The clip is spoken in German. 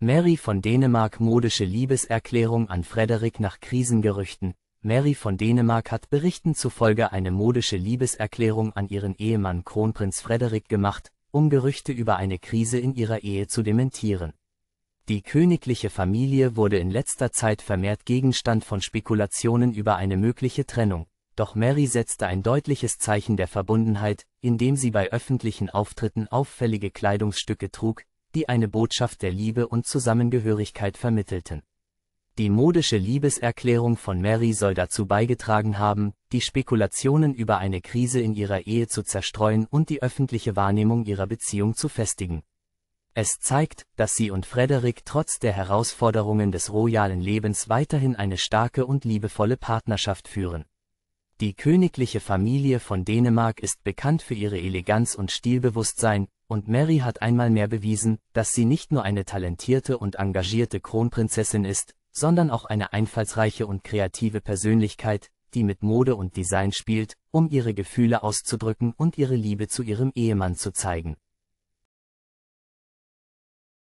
Mary von Dänemark modische Liebeserklärung an Frederik nach Krisengerüchten. Mary von Dänemark hat Berichten zufolge eine modische Liebeserklärung an ihren Ehemann Kronprinz Frederik gemacht, um Gerüchte über eine Krise in ihrer Ehe zu dementieren. Die königliche Familie wurde in letzter Zeit vermehrt Gegenstand von Spekulationen über eine mögliche Trennung, doch Mary setzte ein deutliches Zeichen der Verbundenheit, indem sie bei öffentlichen Auftritten auffällige Kleidungsstücke trug, die eine Botschaft der Liebe und Zusammengehörigkeit vermittelten. Die modische Liebeserklärung von Mary soll dazu beigetragen haben, die Spekulationen über eine Krise in ihrer Ehe zu zerstreuen und die öffentliche Wahrnehmung ihrer Beziehung zu festigen. Es zeigt, dass sie und Frederick trotz der Herausforderungen des royalen Lebens weiterhin eine starke und liebevolle Partnerschaft führen. Die königliche Familie von Dänemark ist bekannt für ihre Eleganz und Stilbewusstsein, und Mary hat einmal mehr bewiesen, dass sie nicht nur eine talentierte und engagierte Kronprinzessin ist, sondern auch eine einfallsreiche und kreative Persönlichkeit, die mit Mode und Design spielt, um ihre Gefühle auszudrücken und ihre Liebe zu ihrem Ehemann zu zeigen.